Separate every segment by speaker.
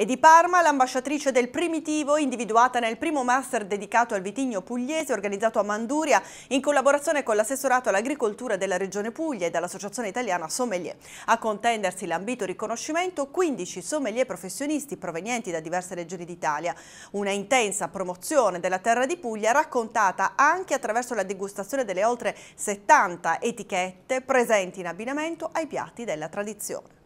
Speaker 1: E di Parma l'ambasciatrice del Primitivo, individuata nel primo master dedicato al vitigno pugliese organizzato a Manduria in collaborazione con l'assessorato all'agricoltura della Regione Puglia e dall'Associazione Italiana Sommelier. A contendersi l'ambito riconoscimento 15 sommelier professionisti provenienti da diverse regioni d'Italia. Una intensa promozione della terra di Puglia raccontata anche attraverso la degustazione delle oltre 70 etichette presenti in abbinamento ai piatti della tradizione.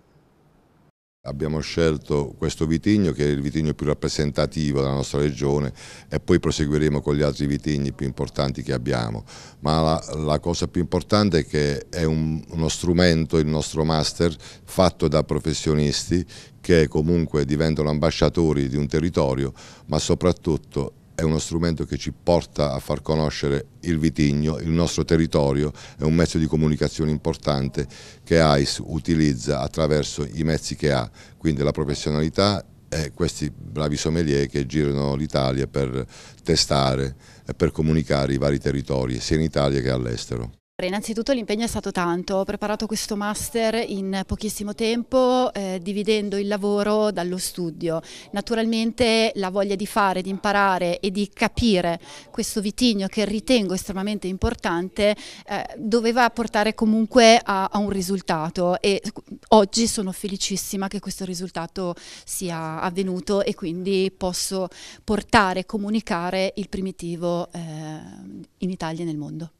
Speaker 2: Abbiamo scelto questo vitigno che è il vitigno più rappresentativo della nostra regione e poi proseguiremo con gli altri vitigni più importanti che abbiamo. Ma la, la cosa più importante è che è un, uno strumento, il nostro master, fatto da professionisti che comunque diventano ambasciatori di un territorio, ma soprattutto è uno strumento che ci porta a far conoscere il vitigno, il nostro territorio, è un mezzo di comunicazione importante che AIS utilizza attraverso i mezzi che ha, quindi la professionalità e questi bravi sommelier che girano l'Italia per testare e per comunicare i vari territori, sia in Italia che all'estero.
Speaker 3: Innanzitutto l'impegno è stato tanto, ho preparato questo master in pochissimo tempo eh, dividendo il lavoro dallo studio. Naturalmente la voglia di fare, di imparare e di capire questo vitigno che ritengo estremamente importante eh, doveva portare comunque a, a, un risultato e oggi sono felicissima che questo risultato sia avvenuto e quindi posso portare, e comunicare il primitivo eh, in Italia e nel mondo.